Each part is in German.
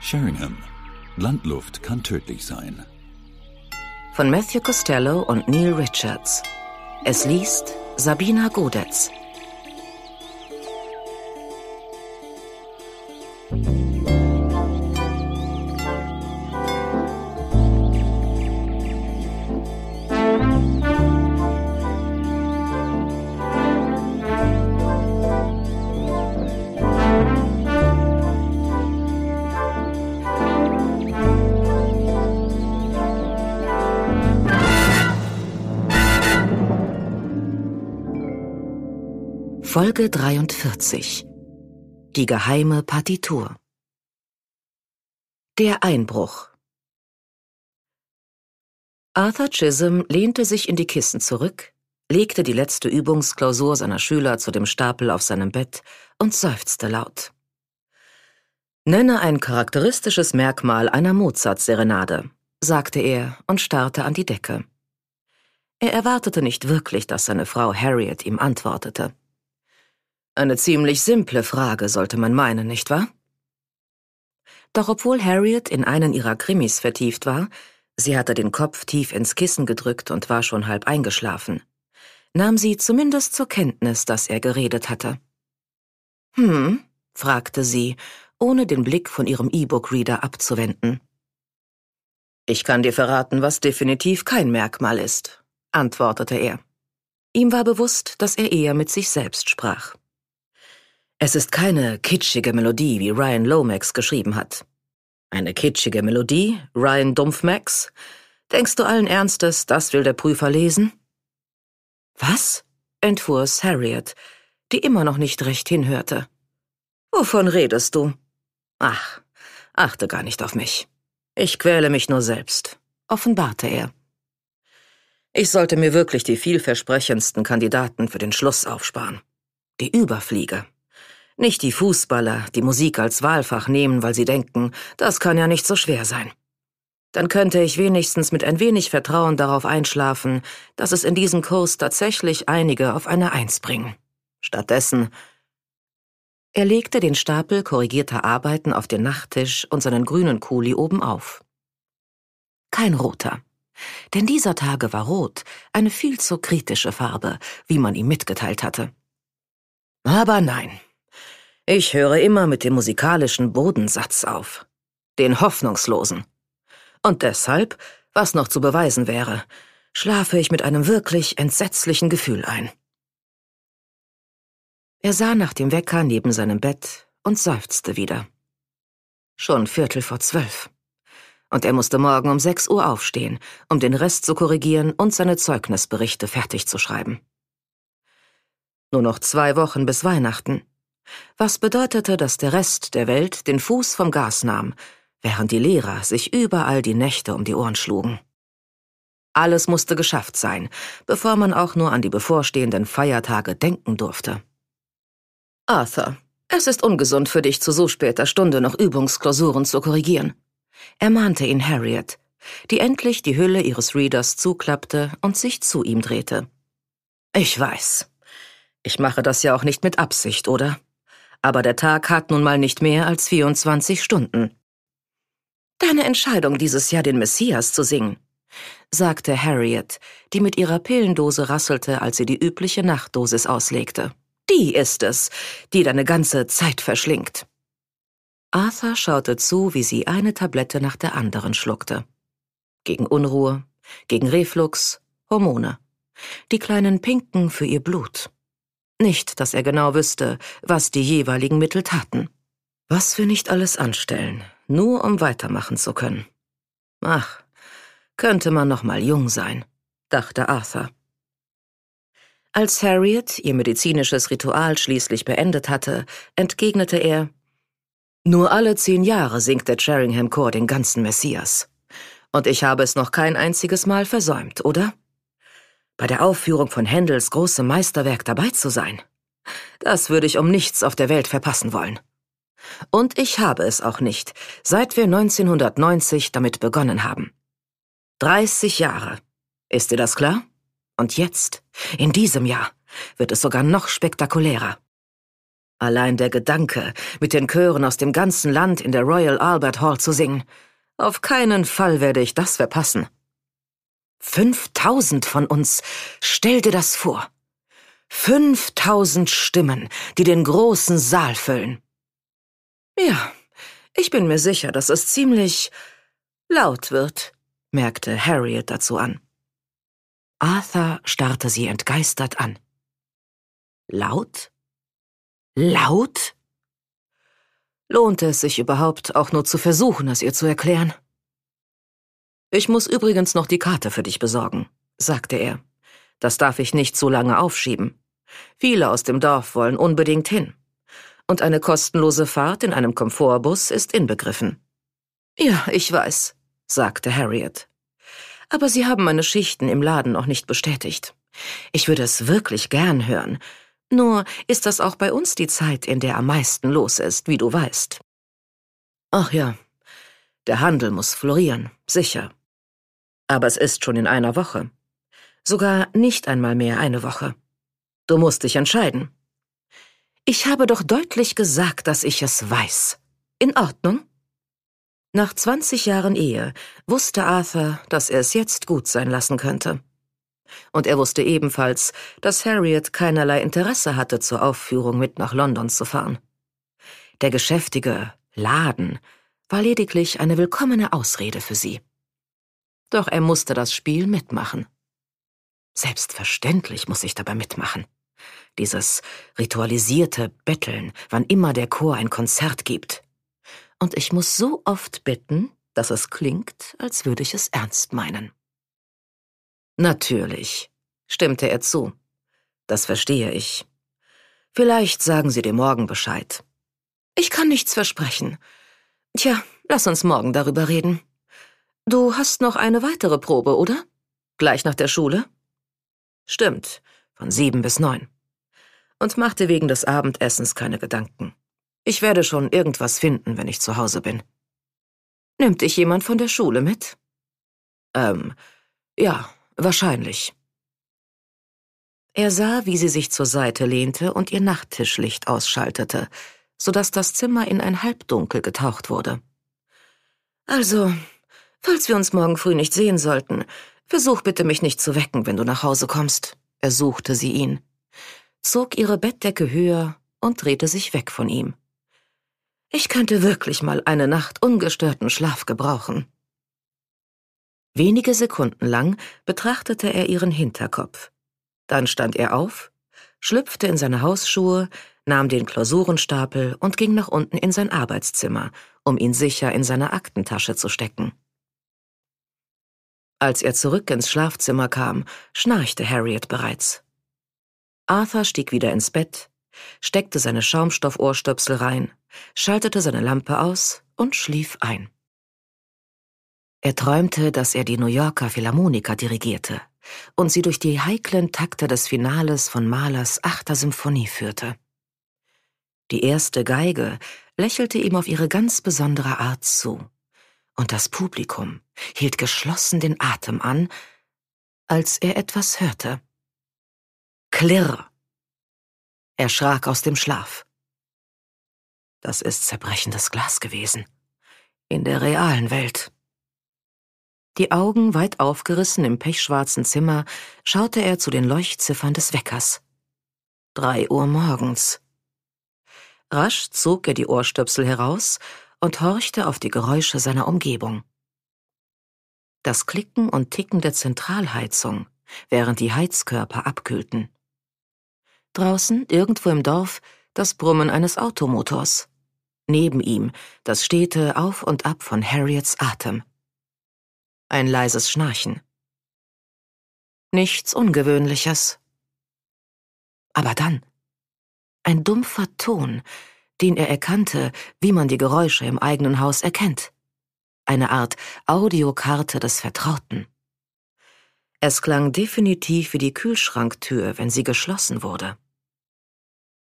Sheringham. Landluft kann tödlich sein. Von Matthew Costello und Neil Richards. Es liest Sabina Godetz. Folge 43 Die geheime Partitur Der Einbruch Arthur Chisholm lehnte sich in die Kissen zurück, legte die letzte Übungsklausur seiner Schüler zu dem Stapel auf seinem Bett und seufzte laut. Nenne ein charakteristisches Merkmal einer Mozart-Serenade, sagte er und starrte an die Decke. Er erwartete nicht wirklich, dass seine Frau Harriet ihm antwortete. Eine ziemlich simple Frage, sollte man meinen, nicht wahr? Doch obwohl Harriet in einen ihrer Krimis vertieft war, sie hatte den Kopf tief ins Kissen gedrückt und war schon halb eingeschlafen, nahm sie zumindest zur Kenntnis, dass er geredet hatte. Hm, fragte sie, ohne den Blick von ihrem E-Book-Reader abzuwenden. Ich kann dir verraten, was definitiv kein Merkmal ist, antwortete er. Ihm war bewusst, dass er eher mit sich selbst sprach. Es ist keine kitschige Melodie, wie Ryan Lomax geschrieben hat. Eine kitschige Melodie, Ryan Dumpfmax? Denkst du allen Ernstes, das will der Prüfer lesen? Was? entfuhr es Harriet, die immer noch nicht recht hinhörte. Wovon redest du? Ach, achte gar nicht auf mich. Ich quäle mich nur selbst, offenbarte er. Ich sollte mir wirklich die vielversprechendsten Kandidaten für den Schluss aufsparen. Die Überflieger. Nicht die Fußballer, die Musik als Wahlfach nehmen, weil sie denken, das kann ja nicht so schwer sein. Dann könnte ich wenigstens mit ein wenig Vertrauen darauf einschlafen, dass es in diesem Kurs tatsächlich einige auf eine Eins bringen. Stattdessen er legte den Stapel korrigierter Arbeiten auf den Nachttisch und seinen grünen Kuli oben auf. Kein roter. Denn dieser Tage war rot, eine viel zu kritische Farbe, wie man ihm mitgeteilt hatte. Aber nein, ich höre immer mit dem musikalischen Bodensatz auf. Den Hoffnungslosen. Und deshalb, was noch zu beweisen wäre, schlafe ich mit einem wirklich entsetzlichen Gefühl ein. Er sah nach dem Wecker neben seinem Bett und seufzte wieder. Schon Viertel vor zwölf. Und er musste morgen um sechs Uhr aufstehen, um den Rest zu korrigieren und seine Zeugnisberichte fertig zu schreiben. Nur noch zwei Wochen bis Weihnachten was bedeutete, dass der Rest der Welt den Fuß vom Gas nahm, während die Lehrer sich überall die Nächte um die Ohren schlugen. Alles musste geschafft sein, bevor man auch nur an die bevorstehenden Feiertage denken durfte. Arthur, es ist ungesund für dich, zu so später Stunde noch Übungsklausuren zu korrigieren, ermahnte ihn Harriet, die endlich die Hülle ihres Readers zuklappte und sich zu ihm drehte. Ich weiß. Ich mache das ja auch nicht mit Absicht, oder? aber der Tag hat nun mal nicht mehr als 24 Stunden. Deine Entscheidung, dieses Jahr den Messias zu singen, sagte Harriet, die mit ihrer Pillendose rasselte, als sie die übliche Nachtdosis auslegte. Die ist es, die deine ganze Zeit verschlingt. Arthur schaute zu, wie sie eine Tablette nach der anderen schluckte. Gegen Unruhe, gegen Reflux, Hormone. Die kleinen Pinken für ihr Blut. Nicht, dass er genau wüsste, was die jeweiligen Mittel taten. Was wir nicht alles anstellen, nur um weitermachen zu können. Ach, könnte man noch mal jung sein, dachte Arthur. Als Harriet ihr medizinisches Ritual schließlich beendet hatte, entgegnete er Nur alle zehn Jahre singt der Charingham Chor den ganzen Messias. Und ich habe es noch kein einziges Mal versäumt, oder? bei der Aufführung von Händels großem Meisterwerk dabei zu sein. Das würde ich um nichts auf der Welt verpassen wollen. Und ich habe es auch nicht, seit wir 1990 damit begonnen haben. 30 Jahre. Ist dir das klar? Und jetzt, in diesem Jahr, wird es sogar noch spektakulärer. Allein der Gedanke, mit den Chören aus dem ganzen Land in der Royal Albert Hall zu singen. Auf keinen Fall werde ich das verpassen. Fünftausend von uns, stell dir das vor. Fünftausend Stimmen, die den großen Saal füllen. Ja, ich bin mir sicher, dass es ziemlich laut wird, merkte Harriet dazu an. Arthur starrte sie entgeistert an. Laut? Laut? Lohnte es sich überhaupt, auch nur zu versuchen, es ihr zu erklären? Ich muss übrigens noch die Karte für dich besorgen, sagte er. Das darf ich nicht so lange aufschieben. Viele aus dem Dorf wollen unbedingt hin. Und eine kostenlose Fahrt in einem Komfortbus ist inbegriffen. Ja, ich weiß, sagte Harriet. Aber Sie haben meine Schichten im Laden noch nicht bestätigt. Ich würde es wirklich gern hören. Nur ist das auch bei uns die Zeit, in der am meisten los ist, wie du weißt. Ach ja, der Handel muss florieren, sicher. Aber es ist schon in einer Woche. Sogar nicht einmal mehr eine Woche. Du musst dich entscheiden. Ich habe doch deutlich gesagt, dass ich es weiß. In Ordnung? Nach 20 Jahren Ehe wusste Arthur, dass er es jetzt gut sein lassen könnte. Und er wusste ebenfalls, dass Harriet keinerlei Interesse hatte, zur Aufführung mit nach London zu fahren. Der geschäftige Laden war lediglich eine willkommene Ausrede für sie. Doch er musste das Spiel mitmachen. Selbstverständlich muss ich dabei mitmachen. Dieses ritualisierte Betteln, wann immer der Chor ein Konzert gibt. Und ich muss so oft bitten, dass es klingt, als würde ich es ernst meinen. Natürlich, stimmte er zu. Das verstehe ich. Vielleicht sagen Sie dir morgen Bescheid. Ich kann nichts versprechen. Tja, lass uns morgen darüber reden. Du hast noch eine weitere Probe, oder? Gleich nach der Schule? Stimmt, von sieben bis neun. Und machte wegen des Abendessens keine Gedanken. Ich werde schon irgendwas finden, wenn ich zu Hause bin. Nimmt dich jemand von der Schule mit? Ähm, ja, wahrscheinlich. Er sah, wie sie sich zur Seite lehnte und ihr Nachttischlicht ausschaltete, so dass das Zimmer in ein Halbdunkel getaucht wurde. Also, Falls wir uns morgen früh nicht sehen sollten, versuch bitte mich nicht zu wecken, wenn du nach Hause kommst, ersuchte sie ihn, zog ihre Bettdecke höher und drehte sich weg von ihm. Ich könnte wirklich mal eine Nacht ungestörten Schlaf gebrauchen. Wenige Sekunden lang betrachtete er ihren Hinterkopf. Dann stand er auf, schlüpfte in seine Hausschuhe, nahm den Klausurenstapel und ging nach unten in sein Arbeitszimmer, um ihn sicher in seine Aktentasche zu stecken. Als er zurück ins Schlafzimmer kam, schnarchte Harriet bereits. Arthur stieg wieder ins Bett, steckte seine Schaumstoffohrstöpsel rein, schaltete seine Lampe aus und schlief ein. Er träumte, dass er die New Yorker Philharmoniker dirigierte und sie durch die heiklen Takte des Finales von Mahlers achter Symphonie führte. Die erste Geige lächelte ihm auf ihre ganz besondere Art zu und das Publikum hielt geschlossen den Atem an, als er etwas hörte. Klirr! Er schrak aus dem Schlaf. Das ist zerbrechendes Glas gewesen. In der realen Welt. Die Augen weit aufgerissen im pechschwarzen Zimmer schaute er zu den Leuchtziffern des Weckers. Drei Uhr morgens. Rasch zog er die Ohrstöpsel heraus und horchte auf die Geräusche seiner Umgebung. Das Klicken und Ticken der Zentralheizung, während die Heizkörper abkühlten. Draußen, irgendwo im Dorf, das Brummen eines Automotors. Neben ihm das stete Auf und Ab von Harriets Atem. Ein leises Schnarchen. Nichts Ungewöhnliches. Aber dann ein dumpfer Ton, den er erkannte, wie man die Geräusche im eigenen Haus erkennt. Eine Art Audiokarte des Vertrauten. Es klang definitiv wie die Kühlschranktür, wenn sie geschlossen wurde.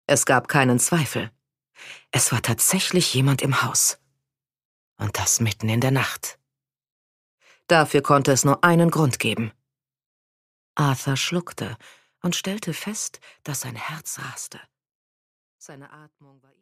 Es gab keinen Zweifel. Es war tatsächlich jemand im Haus. Und das mitten in der Nacht. Dafür konnte es nur einen Grund geben. Arthur schluckte und stellte fest, dass sein Herz raste. Seine Atmung war